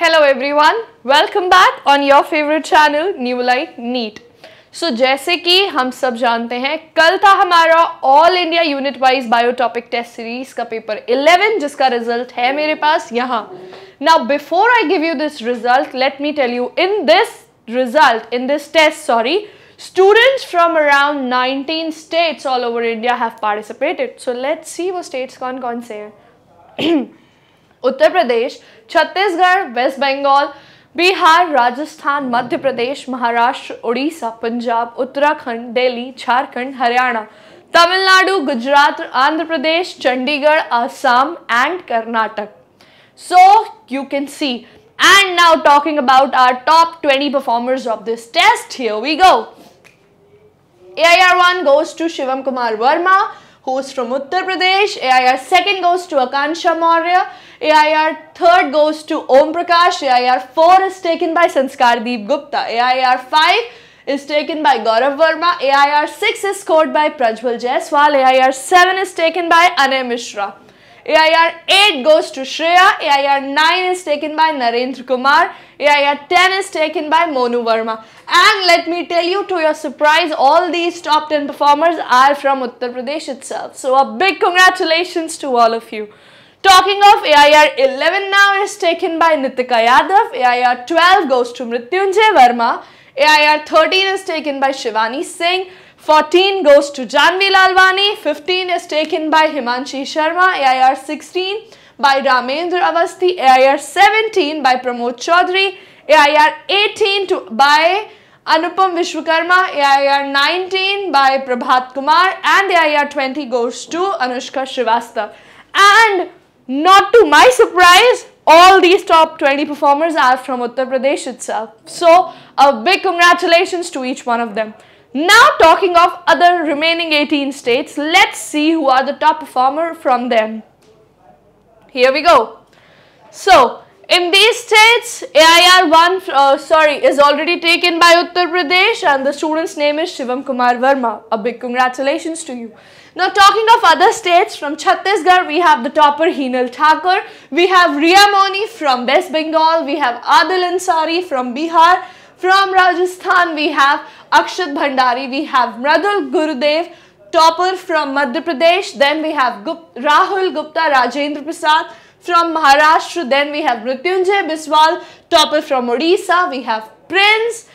Hello everyone welcome back on your favourite channel new light NEET so जैसे कि हम सब जानते हैं कल था हमारा all India unit wise bio topic test series का पेपर 11 जिसका रिजल्ट है मेरे पास यहाँ now before I give you this result let me tell you in this result in this test sorry students from around 19 states all over India have participated so let's see वो states कौन कौन से हैं Uttar Pradesh Chhattisgarh West Bengal Bihar Rajasthan Madhya Pradesh Maharashtra Orissa Punjab Uttarakhand Delhi Jharkhand Haryana Tamil Nadu Gujarat Andhra Pradesh Chandigarh Assam and Karnataka so you can see and now talking about our top twenty performers of this test here we go A I R one goes to Shivam Kumar Verma who's from Uttar Pradesh. AIR second goes to Akansha Maurya. AIR third goes to Om Prakash. AIR four is taken by Sanskar Deep Gupta. AIR five is taken by Gaurav Verma. AIR six is scored by Prajwal Jaiswal. AIR seven is taken by Anay Mishra. AIR 8 goes to Shreya, AIR 9 is taken by Narendra Kumar, AIR 10 is taken by Monu Verma. And let me tell you to your surprise, all these top 10 performers are from Uttar Pradesh itself. So a big congratulations to all of you. Talking of AIR 11 now is taken by Nitika Yadav, AIR 12 goes to Mrityunjay Verma, AIR 13 is taken by Shivani Singh, 14 goes to Janvi Lalwani, 15 is taken by Himanshi Sharma, AIR 16 by Ramendra Avasti, AIR 17 by Pramod Chaudhary, AIR 18 to, by Anupam Vishwakarma, AIR 19 by Prabhat Kumar and AIR 20 goes to Anushka Shivastha. And not to my surprise, all these top 20 performers are from Uttar Pradesh itself. So a big congratulations to each one of them. Now talking of other remaining 18 states, let's see who are the top performer from them. Here we go. So, in these states, AIR 1 uh, sorry, is already taken by Uttar Pradesh and the student's name is Shivam Kumar Verma. A big congratulations to you. Now talking of other states, from Chhattisgarh, we have the topper Hinal Thakur. We have Ria Moni from West Bengal. We have Adil Ansari from Bihar. From Rajasthan, we have Akshat Bhandari, we have Mradul Gurudev, topper from Madhya Pradesh, then we have Gup Rahul Gupta, Rajendra Prasad, from Maharashtra, then we have Mrityunjay Biswal, topper from Odisha, we have Prince,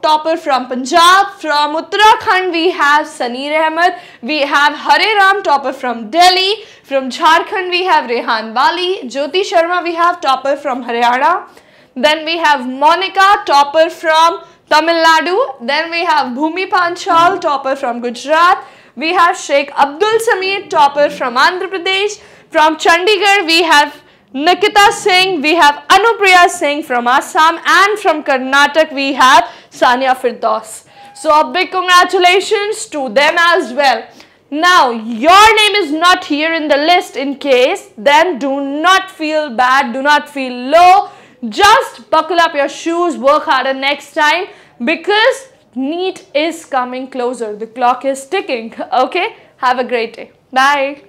topper from Punjab, from Uttarakhand we have Sanir Ahmed, we have Hare Ram topper from Delhi, from Jharkhand we have Rehan wali Jyoti Sharma we have topper from Haryana, Then we have Monica, topper from Tamil Nadu. Then we have Bhumi Panchal, topper from Gujarat. We have Sheikh Abdul Samir, topper from Andhra Pradesh. From Chandigarh, we have Nikita Singh, we have Anupriya Singh from Assam and from Karnataka, we have Sanya Firdaus. So a big congratulations to them as well. Now, your name is not here in the list in case, then do not feel bad, do not feel low. Just buckle up your shoes, work harder next time because NEAT is coming closer. The clock is ticking. Okay, have a great day. Bye.